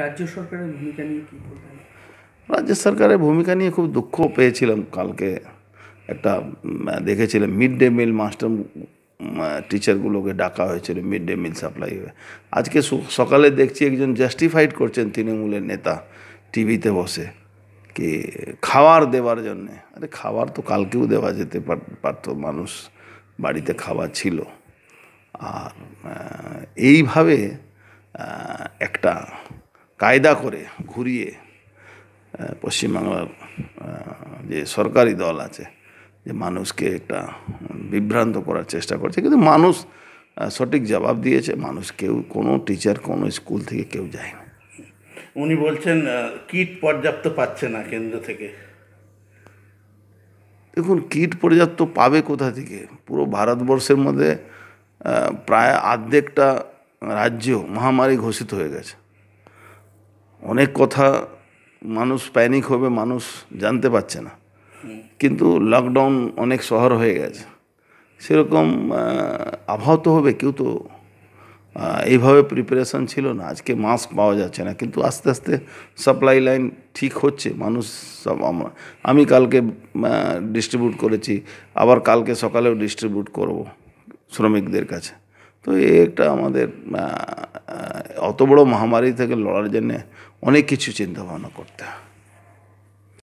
রাজ্য সরকারের ভূমিকা নিয়ে বলবেন রাজ্য সরকারের ভূমিকা নিয়ে খুব দুঃখ পেয়েছিলাম কালকে একটা দেখেছিলাম মিড ডে মিল মাস্টার টিচারগুলোকে ডাকা হয়েছিল মিড ডে মিল সাপ্লাই হয়ে আজকে সকালে দেখছি একজন জাস্টিফাইড করছেন তৃণমূলের নেতা টিভিতে বসে কি খাওয়ার দেওয়ার জন্যে আরে খাবার তো কালকেও দেওয়া যেতে পারত মানুষ বাড়িতে খাবার ছিল আর এইভাবে একটা কায়দা করে ঘুরিয়ে পশ্চিমবাংলার যে সরকারি দল আছে যে মানুষকে একটা বিভ্রান্ত করার চেষ্টা করছে কিন্তু মানুষ সঠিক জবাব দিয়েছে মানুষ কেউ কোনো টিচার কোনো স্কুল থেকে কেউ যায় না উনি বলছেন কিট পর্যাপ্ত পাচ্ছে না কেন্দ্র থেকে দেখুন কিট পর্যাপ্ত পাবে কোথা থেকে পুরো ভারতবর্ষের মধ্যে প্রায় অর্ধেকটা রাজ্য মহামারী ঘোষিত হয়ে গেছে অনেক কথা মানুষ প্যানিক হবে মানুষ জানতে পারছে না কিন্তু লকডাউন অনেক শহর হয়ে গেছে সেরকম আবহাওয়া তো হবে কেউ তো এইভাবে প্রিপারেশান ছিল না আজকে মাস্ক পাওয়া যাচ্ছে না কিন্তু আস্তে আস্তে সাপ্লাই লাইন ঠিক হচ্ছে মানুষ সব আমরা আমি কালকে ডিস্ট্রিবিউট করেছি আবার কালকে সকালেও ডিস্ট্রিবিউট করব শ্রমিকদের কাছে তো এই একটা আমাদের অত বড় মহামারী থেকে লড়ার জন্যে অনেক কিছু চিন্তাভাবনা করতে হয়